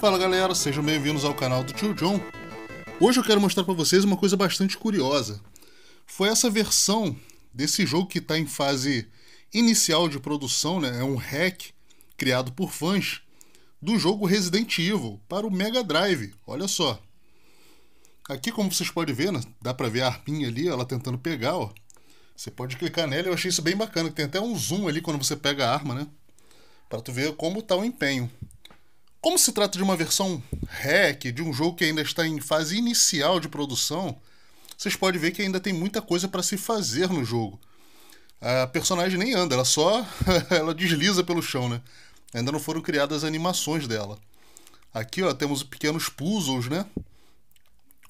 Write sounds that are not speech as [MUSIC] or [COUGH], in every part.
Fala galera, sejam bem-vindos ao canal do Tio John. Hoje eu quero mostrar para vocês uma coisa bastante curiosa. Foi essa versão desse jogo que está em fase inicial de produção, né? é um hack criado por fãs do jogo Resident Evil para o Mega Drive, olha só. Aqui, como vocês podem ver, né? dá para ver a arpinha ali, ela tentando pegar, ó. Você pode clicar nela, eu achei isso bem bacana, tem até um zoom ali quando você pega a arma, né? Para tu ver como tá o empenho. Como se trata de uma versão hack, de um jogo que ainda está em fase inicial de produção, vocês podem ver que ainda tem muita coisa para se fazer no jogo. A personagem nem anda, ela só [LAUGHS] ela desliza pelo chão, né? Ainda não foram criadas animações dela. Aqui, ó, temos pequenos puzzles, né?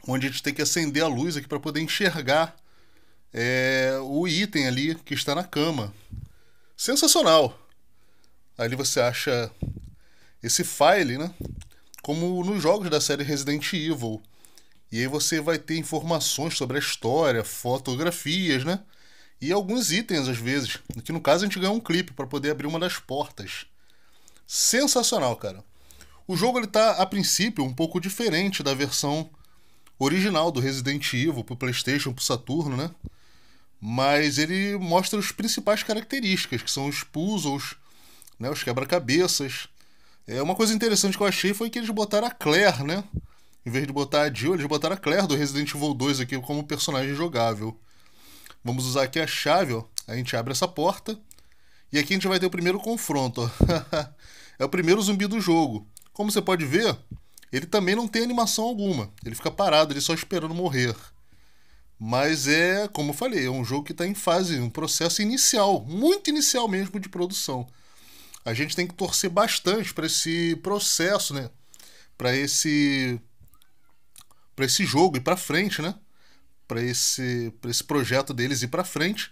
Onde a gente tem que acender a luz aqui para poder enxergar é, o item ali que está na cama. Sensacional! Ali você acha esse file, né? Como nos jogos da série Resident Evil. E aí você vai ter informações sobre a história, fotografias, né? E alguns itens às vezes. Que no caso a gente ganhou um clipe para poder abrir uma das portas. Sensacional, cara. O jogo ele tá a princípio um pouco diferente da versão original do Resident Evil pro PlayStation, pro Saturno, né? Mas ele mostra as principais características, que são os puzzles, né, os quebra-cabeças, é, uma coisa interessante que eu achei foi que eles botaram a Claire, né? Em vez de botar a Jill, eles botaram a Claire do Resident Evil 2 aqui como personagem jogável. Vamos usar aqui a chave, ó. A gente abre essa porta. E aqui a gente vai ter o primeiro confronto, ó. [LAUGHS] é o primeiro zumbi do jogo. Como você pode ver, ele também não tem animação alguma. Ele fica parado, ele só esperando morrer. Mas é, como eu falei, é um jogo que está em fase, um processo inicial, muito inicial mesmo de produção a gente tem que torcer bastante para esse processo, né? Para esse para esse jogo ir para frente, né? Para esse para esse projeto deles ir para frente,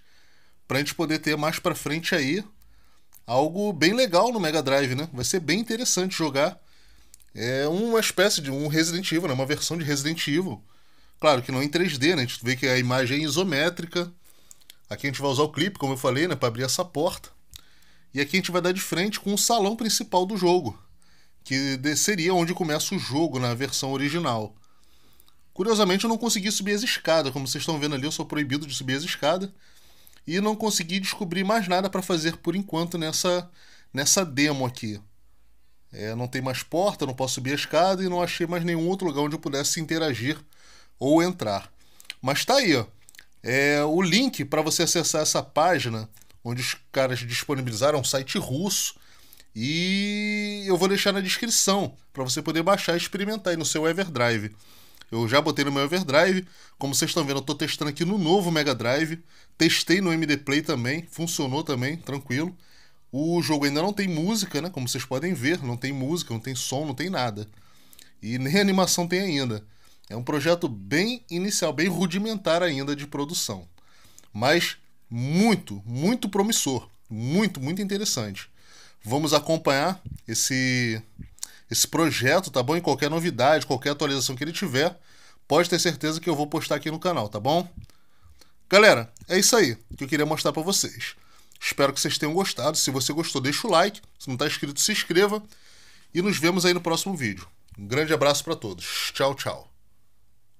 para a gente poder ter mais para frente aí algo bem legal no Mega Drive, né? Vai ser bem interessante jogar. É uma espécie de um Resident Evil, né? Uma versão de Resident Evil. Claro que não em 3D, né? A gente vê que a imagem é isométrica. Aqui a gente vai usar o clipe, como eu falei, né? Para abrir essa porta. E aqui a gente vai dar de frente com o salão principal do jogo, que seria onde começa o jogo na versão original. Curiosamente, eu não consegui subir as escadas, como vocês estão vendo ali, eu sou proibido de subir as escadas. E não consegui descobrir mais nada para fazer por enquanto nessa, nessa demo aqui. É, não tem mais porta, não posso subir a escada e não achei mais nenhum outro lugar onde eu pudesse interagir ou entrar. Mas tá aí, ó. É, o link para você acessar essa página onde os caras disponibilizaram um site russo. E eu vou deixar na descrição para você poder baixar e experimentar aí no seu Everdrive. Eu já botei no meu Everdrive, como vocês estão vendo, eu estou testando aqui no novo Mega Drive. Testei no MD Play também, funcionou também, tranquilo. O jogo ainda não tem música, né? Como vocês podem ver, não tem música, não tem som, não tem nada. E nem animação tem ainda. É um projeto bem inicial, bem rudimentar ainda de produção. Mas muito, muito promissor, muito, muito interessante. Vamos acompanhar esse esse projeto, tá bom? E qualquer novidade, qualquer atualização que ele tiver, pode ter certeza que eu vou postar aqui no canal, tá bom? Galera, é isso aí que eu queria mostrar para vocês. Espero que vocês tenham gostado. Se você gostou, deixa o like. Se não está inscrito, se inscreva. E nos vemos aí no próximo vídeo. Um grande abraço para todos. Tchau, tchau.